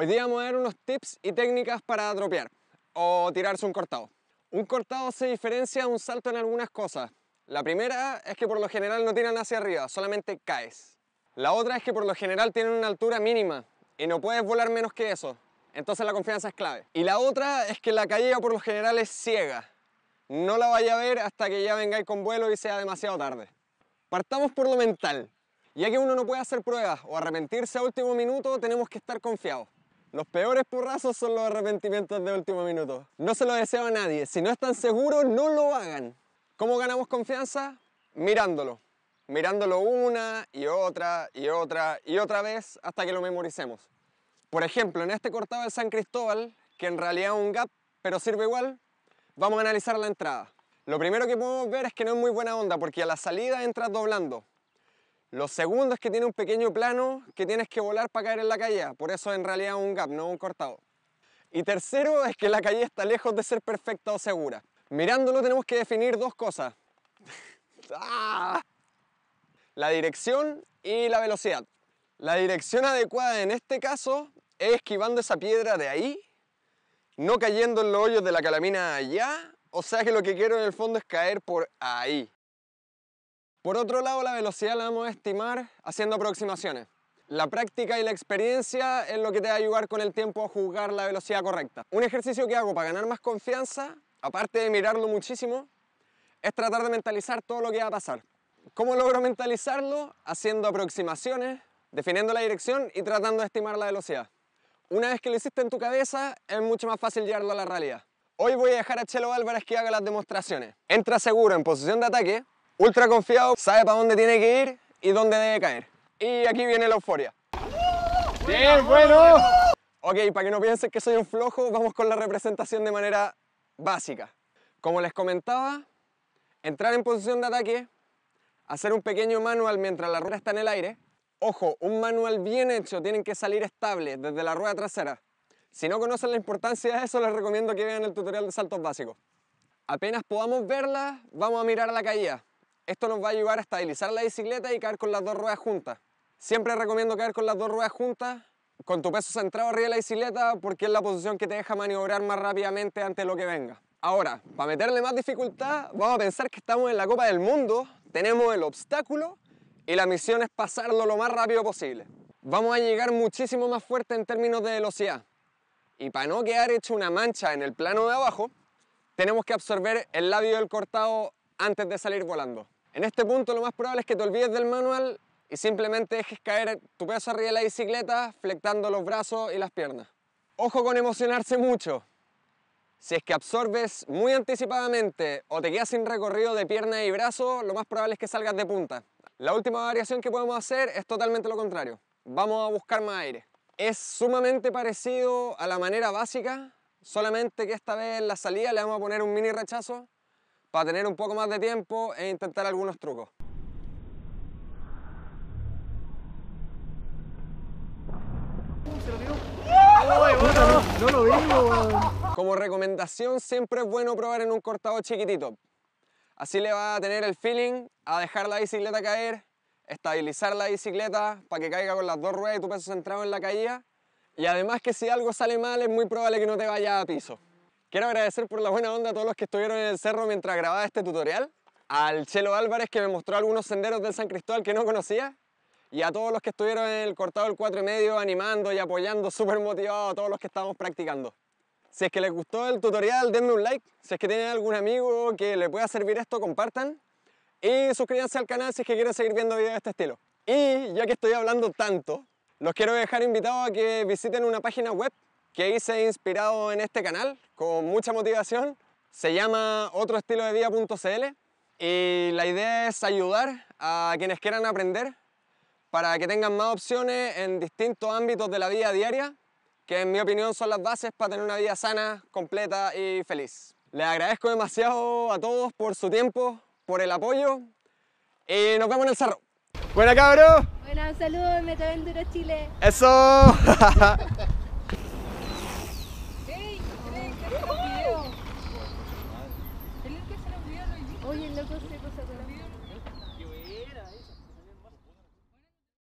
Hoy día vamos a ver unos tips y técnicas para atropear, o tirarse un cortado. Un cortado se diferencia de un salto en algunas cosas. La primera es que por lo general no tiran hacia arriba, solamente caes. La otra es que por lo general tienen una altura mínima y no puedes volar menos que eso. Entonces la confianza es clave. Y la otra es que la caída por lo general es ciega. No la vaya a ver hasta que ya vengáis con vuelo y sea demasiado tarde. Partamos por lo mental. Ya que uno no puede hacer pruebas o arrepentirse a último minuto, tenemos que estar confiados. Los peores porrazos son los arrepentimientos de último minuto. No se lo deseo a nadie. Si no están seguros, no lo hagan. ¿Cómo ganamos confianza? Mirándolo. Mirándolo una y otra y otra y otra vez hasta que lo memoricemos. Por ejemplo, en este cortado del San Cristóbal, que en realidad es un gap, pero sirve igual, vamos a analizar la entrada. Lo primero que podemos ver es que no es muy buena onda porque a la salida entras doblando. Lo segundo es que tiene un pequeño plano que tienes que volar para caer en la calle, por eso en realidad es un gap, no un cortado. Y tercero es que la calle está lejos de ser perfecta o segura. Mirándolo tenemos que definir dos cosas. ¡Ah! la dirección y la velocidad. La dirección adecuada en este caso es esquivando esa piedra de ahí, no cayendo en los hoyos de la calamina allá, o sea que lo que quiero en el fondo es caer por ahí. Por otro lado, la velocidad la vamos a estimar haciendo aproximaciones. La práctica y la experiencia es lo que te va a ayudar con el tiempo a juzgar la velocidad correcta. Un ejercicio que hago para ganar más confianza, aparte de mirarlo muchísimo, es tratar de mentalizar todo lo que va a pasar. ¿Cómo logro mentalizarlo? Haciendo aproximaciones, definiendo la dirección y tratando de estimar la velocidad. Una vez que lo hiciste en tu cabeza, es mucho más fácil llevarlo a la realidad. Hoy voy a dejar a Chelo Álvarez que haga las demostraciones. Entra seguro en posición de ataque, ultra confiado, sabe para dónde tiene que ir y dónde debe caer. Y aquí viene la euforia. ¡Bien, bueno! Ok, para que no piensen que soy un flojo, vamos con la representación de manera básica. Como les comentaba, entrar en posición de ataque, hacer un pequeño manual mientras la rueda está en el aire. Ojo, un manual bien hecho, tienen que salir estable desde la rueda trasera. Si no conocen la importancia de eso, les recomiendo que vean el tutorial de saltos básicos. Apenas podamos verla, vamos a mirar la caída. Esto nos va a ayudar a estabilizar la bicicleta y caer con las dos ruedas juntas. Siempre recomiendo caer con las dos ruedas juntas, con tu peso centrado arriba de la bicicleta, porque es la posición que te deja maniobrar más rápidamente ante lo que venga. Ahora, para meterle más dificultad, vamos a pensar que estamos en la Copa del Mundo, tenemos el obstáculo y la misión es pasarlo lo más rápido posible. Vamos a llegar muchísimo más fuerte en términos de velocidad. Y para no quedar hecho una mancha en el plano de abajo, tenemos que absorber el labio del cortado antes de salir volando. En este punto lo más probable es que te olvides del manual y simplemente dejes caer tu peso arriba de la bicicleta, flectando los brazos y las piernas. Ojo con emocionarse mucho. Si es que absorbes muy anticipadamente o te quedas sin recorrido de pierna y brazo, lo más probable es que salgas de punta. La última variación que podemos hacer es totalmente lo contrario. Vamos a buscar más aire. Es sumamente parecido a la manera básica, solamente que esta vez en la salida le vamos a poner un mini rechazo para tener un poco más de tiempo e intentar algunos trucos. Como recomendación siempre es bueno probar en un cortado chiquitito. Así le va a tener el feeling a dejar la bicicleta caer, estabilizar la bicicleta para que caiga con las dos ruedas y tu peso centrado en la caída. Y además que si algo sale mal es muy probable que no te vaya a piso. Quiero agradecer por la buena onda a todos los que estuvieron en el cerro mientras grababa este tutorial, al Chelo Álvarez que me mostró algunos senderos del San Cristóbal que no conocía, y a todos los que estuvieron en el cortado del 4 y medio animando y apoyando, súper motivados a todos los que estábamos practicando. Si es que les gustó el tutorial, denme un like. Si es que tienen algún amigo que le pueda servir esto, compartan. Y suscríbanse al canal si es que quieren seguir viendo videos de este estilo. Y ya que estoy hablando tanto, los quiero dejar invitados a que visiten una página web que hice inspirado en este canal, con mucha motivación. Se llama otroestilodevida.cl y la idea es ayudar a quienes quieran aprender para que tengan más opciones en distintos ámbitos de la vida diaria, que en mi opinión son las bases para tener una vida sana, completa y feliz. Les agradezco demasiado a todos por su tiempo, por el apoyo y nos vemos en el cerro. Buena cabrón! Buenas, saludos, duro Chile. Eso.